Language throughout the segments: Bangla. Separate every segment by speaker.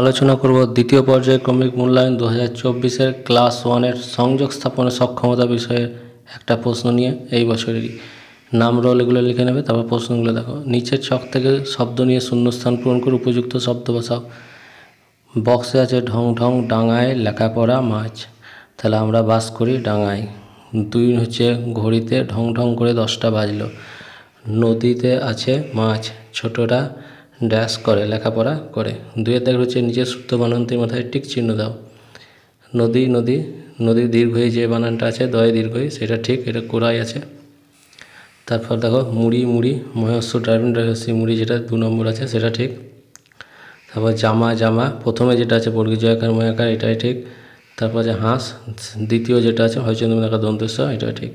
Speaker 1: আলোচনা করব দ্বিতীয় পর্যায়ক্রমিক মূল্যায়ন দু হাজার চব্বিশের ক্লাস ওয়ানের সংযোগ স্থাপনের সক্ষমতা বিষয়ে একটা প্রশ্ন নিয়ে এই বছরেরই নাম রল এগুলো লিখে নেবে তারপর প্রশ্নগুলো দেখো নিচের ছক থেকে শব্দ নিয়ে শূন্যস্থান পূরণ করে উপযুক্ত শব্দ বসাও বক্সে আছে ঢং ঢং ডাঙায় লেখা করা মাছ তাহলে আমরা বাস করি ডাঙায় দুই হচ্ছে ঘড়িতে ঢং ঢং করে দশটা বাজলো নদীতে আছে মাছ ছোটরা ড্যাশ করে লেখাপড়া করে দুয়ের দাগ হচ্ছে নিজের শুদ্ধ বানানটির মাথায় টিক চিহ্ন দাও নদী নদী নদী দীর্ঘই যে বানানটা আছে দয়ে দীর্ঘই সেটা ঠিক এটা কোরাই আছে তারপর দেখো মুড়ি মুড়ি মহস্য ড্রাইভিং ড্রাইভার্সি মুড়ি যেটা দু নম্বর আছে সেটা ঠিক তারপর জামা জামা প্রথমে যেটা আছে বর্গী জয়কার ময়াকার এটাই ঠিক তারপর যে হাঁস দ্বিতীয় যেটা আছে হয়চন্দ্র মেলাকার দন্তস্ব এটা ঠিক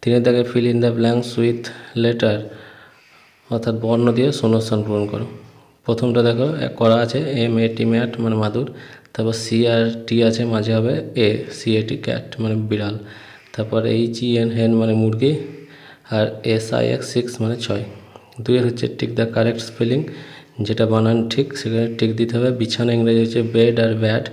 Speaker 1: তিনের দাগে fill in the blanks with letter অর্থাৎ বর্ণ দিয়ে শূন্যস্থান পূরণ করো প্রথমটা দেখো করা আছে এম এ টি ম্যাট মানে মাদুর তারপর সি আর টি আছে মাঝে হবে A C A T cat মানে বিড়াল তারপর এইচ ই এন হেন মানে মুরগি আর এস আই এক্স সিক্স মানে ছয় দুইয়ের হচ্ছে টিক দ্য কারেক্ট স্পেলিং যেটা বানান ঠিক সেখানে টিক দিতে হবে বিছানা ইংরেজি হচ্ছে বেড আর ব্যাট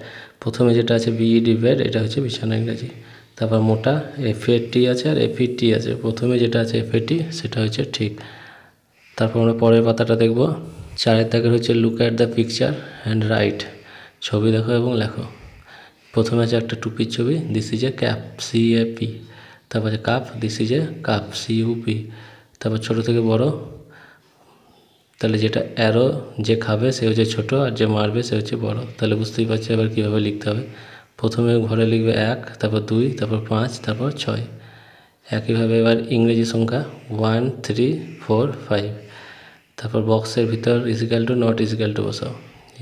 Speaker 1: প্রথমে যেটা আছে বিইডি বেড e, এটা হচ্ছে বিছানা ইংরেজি তারপর মোটা এফ টি আছে আর এফ টি e আছে প্রথমে যেটা আছে এফ টি সেটা হচ্ছে ঠিক তারপর আমরা পরের পাতাটা দেখব চারের দাগের হচ্ছে look at the picture and write ছবি দেখো এবং লেখো প্রথমে আছে একটা টুপির ছবি this is a cap C A P তারপর আছে কাপ this is a cup C U P তারপর ছোটো থেকে বড় তাহলে যেটা অ্যারো যে খাবে সে হচ্ছে ছোট আর যে মারবে সে হচ্ছে বড় তাহলে বুঝতেই পারছি এবার কীভাবে লিখতে হবে প্রথমে ঘরে লিখবে এক তারপর দুই তারপর পাঁচ তারপর ছয় একইভাবে এবার ইংরেজি সংখ্যা ওয়ান থ্রি ফোর ফাইভ তারপর বক্সের ভিতর equal to not equal to বসাও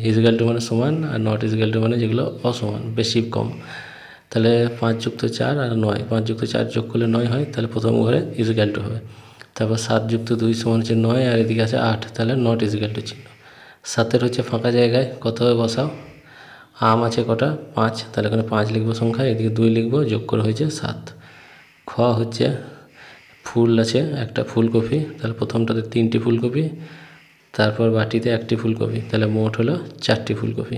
Speaker 1: ইজিক্যাল টু মানে সমান আর নট ইজিক্যাল টু মানে যেগুলো অসমান বেশি কম তাহলে পাঁচ যুক্ত চার আর নয় পাঁচ যুক্ত চার যোগ করলে নয় হয় তাহলে প্রথম ঘরে ইজিক্যাল টু হবে তারপর সাত যুক্ত দুই সমান হচ্ছে নয় আর এদিকে আছে আট তাহলে নট ইজিক্যাল টু চিহ্ন সাতের হচ্ছে ফাঁকা জায়গায় কত বসাও আম আছে কটা পাঁচ তাহলে এখানে পাঁচ লিখবো সংখ্যা এদিকে দুই লিখবো যোগ করে হয়েছে সাত খ হচ্ছে ফুল আছে একটা ফুলকপি তাহলে প্রথমটাতে তিনটি ফুলকপি তারপর বাটিতে একটি ফুলকপি তাহলে মোট হলো চারটি ফুলকপি